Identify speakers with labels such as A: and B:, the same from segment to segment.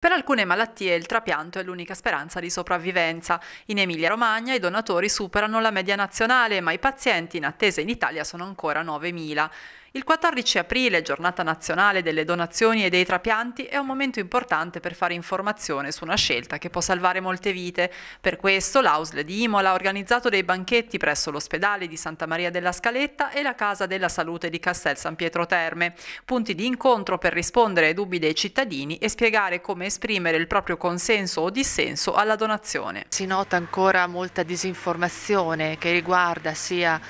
A: Per alcune malattie il trapianto è l'unica speranza di sopravvivenza. In Emilia-Romagna i donatori superano la media nazionale, ma i pazienti in attesa in Italia sono ancora 9.000. Il 14 aprile, giornata nazionale delle donazioni e dei trapianti, è un momento importante per fare informazione su una scelta che può salvare molte vite. Per questo l'Ausle di Imola ha organizzato dei banchetti presso l'ospedale di Santa Maria della Scaletta e la Casa della Salute di Castel San Pietro Terme, punti di incontro per rispondere ai dubbi dei cittadini e spiegare come esprimere il proprio consenso o dissenso alla donazione. Si nota ancora
B: molta disinformazione che riguarda sia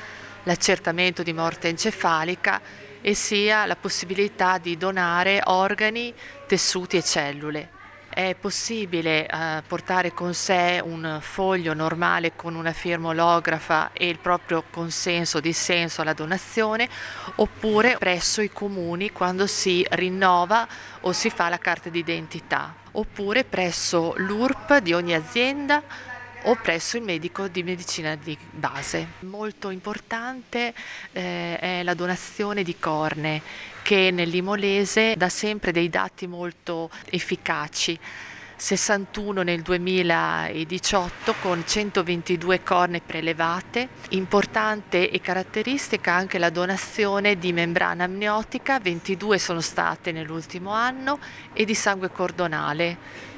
B: l'accertamento di morte encefalica e sia la possibilità di donare organi, tessuti e cellule. È possibile eh, portare con sé un foglio normale con una firma olografa e il proprio consenso dissenso alla donazione oppure presso i comuni quando si rinnova o si fa la carta d'identità oppure presso l'URP di ogni azienda o presso il medico di medicina di base. Molto importante eh, è la donazione di corne che nell'imolese dà sempre dei dati molto efficaci. 61 nel 2018 con 122 corne prelevate. Importante e caratteristica anche la donazione di membrana amniotica, 22 sono state nell'ultimo anno, e di sangue cordonale,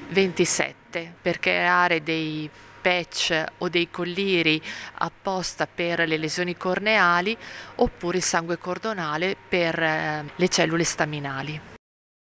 B: 27, perché aree dei patch o dei colliri apposta per le lesioni corneali oppure il sangue cordonale per eh, le cellule staminali.